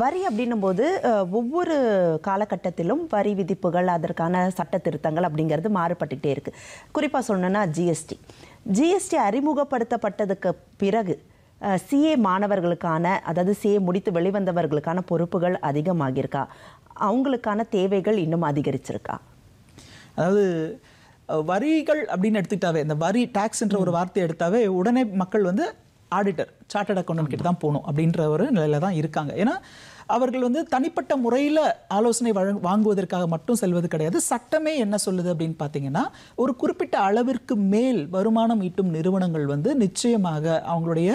வரி அப்படின்னும் போது ஒவ்வொரு காலகட்டத்திலும் வரி விதிப்புகள் அதற்கான சட்ட திருத்தங்கள் அப்படிங்கிறது மாறுபட்டுகிட்டே இருக்குது குறிப்பாக சொல்லணுன்னா ஜிஎஸ்டி ஜிஎஸ்டி அறிமுகப்படுத்தப்பட்டதுக்கு பிறகு சிஏ மாணவர்களுக்கான அதாவது சிஏ முடித்து வெளிவந்தவர்களுக்கான பொறுப்புகள் அதிகமாகியிருக்கா அவங்களுக்கான தேவைகள் இன்னும் அதிகரிச்சிருக்கா அதாவது வரிகள் அப்படின்னு எடுத்துக்கிட்டாவே இந்த வரி டேக்ஸ்ன்ற ஒரு வார்த்தை எடுத்தாவே உடனே மக்கள் வந்து ஆடிட்டர் சார்ட்டர்ட் அக்கௌண்ட் கிட்ட தான் போகணும் அப்படின்ற ஒரு நிலையில தான் இருக்காங்க ஏன்னா அவர்கள் வந்து தனிப்பட்ட முறையில் ஆலோசனை வழங் வாங்குவதற்காக மட்டும் செல்வது கிடையாது சட்டமே என்ன சொல்லுது அப்படின்னு பார்த்தீங்கன்னா ஒரு குறிப்பிட்ட அளவிற்கு மேல் வருமானம் ஈட்டும் நிறுவனங்கள் வந்து நிச்சயமாக அவங்களுடைய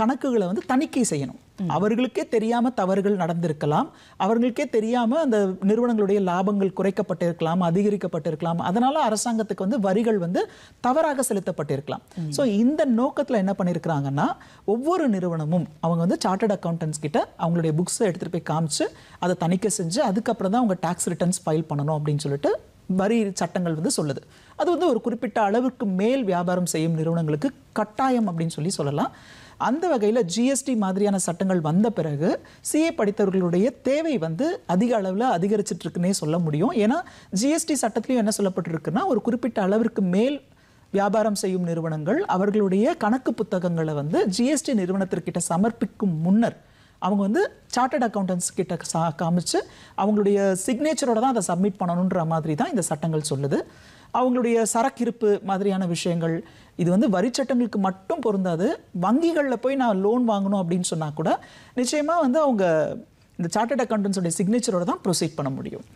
கணக்குகளை வந்து தணிக்கை செய்யணும் அவர்களுக்கே தெரியாமல் தவறுகள் நடந்திருக்கலாம் அவர்களுக்கே தெரியாம அந்த நிறுவனங்களுடைய லாபங்கள் குறைக்கப்பட்டிருக்கலாம் அதிகரிக்கப்பட்டிருக்கலாம் அதனால் அரசாங்கத்துக்கு வந்து வரிகள் வந்து தவறாக செலுத்தப்பட்டிருக்கலாம் ஸோ இந்த நோக்கத்தில் என்ன பண்ணியிருக்கிறாங்கன்னா ஒவ்வொரு நிறுவனமும் அவங்க வந்து சார்ட்டர்ட் அக்கௌண்டன்ஸ் கிட்ட அவங்களுடைய புக்ஸை எடுத்துகிட்டு போய் காமிச்சு அதை தணிக்கை செஞ்சு அதுக்கப்புறம் தான் அவங்க டேக்ஸ் ரிட்டர்ன்ஸ் ஃபைல் பண்ணணும் அப்படின்னு சொல்லிட்டு வரி சட்டங்கள் வந்து சொல்லுது அது வந்து ஒரு குறிப்பிட்ட அளவுக்கு மேல் வியாபாரம் செய்யும் நிறுவனங்களுக்கு கட்டாயம் அப்படின்னு சொல்லி சொல்லலாம் அந்த வகையில் ஜிஎஸ்டி மாதிரியான சட்டங்கள் வந்த பிறகு சிஏ படித்தவர்களுடைய தேவை வந்து அதிக அளவில் அதிகரிச்சிட்ருக்குன்னே சொல்ல முடியும் ஏன்னா ஜிஎஸ்டி சட்டத்திலையும் என்ன சொல்லப்பட்டிருக்குன்னா ஒரு குறிப்பிட்ட அளவிற்கு மேல் வியாபாரம் செய்யும் நிறுவனங்கள் அவர்களுடைய கணக்கு புத்தகங்களை வந்து ஜிஎஸ்டி நிறுவனத்திற்கிட்ட சமர்ப்பிக்கும் முன்னர் அவங்க வந்து சார்ட்டர்ட் அக்கௌண்டன்ஸ் கிட்ட சா காமிச்சு அவங்களுடைய சிக்னேச்சரோட தான் அதை சப்மிட் பண்ணணுன்ற மாதிரி தான் இந்த சட்டங்கள் சொல்லுது அவங்களுடைய சரக்கிருப்பு மாதிரியான விஷயங்கள் இது வந்து வரி சட்டங்களுக்கு மட்டும் பொருந்தாது வங்கிகளில் போய் நான் லோன் வாங்கணும் அப்படின்னு சொன்னால் கூட நிச்சயமாக வந்து அவங்க இந்த சார்ட்டர்ட் அக்கௌண்டன்ஸோடைய சிக்னேச்சரோட தான் ப்ரொசீட் பண்ண முடியும்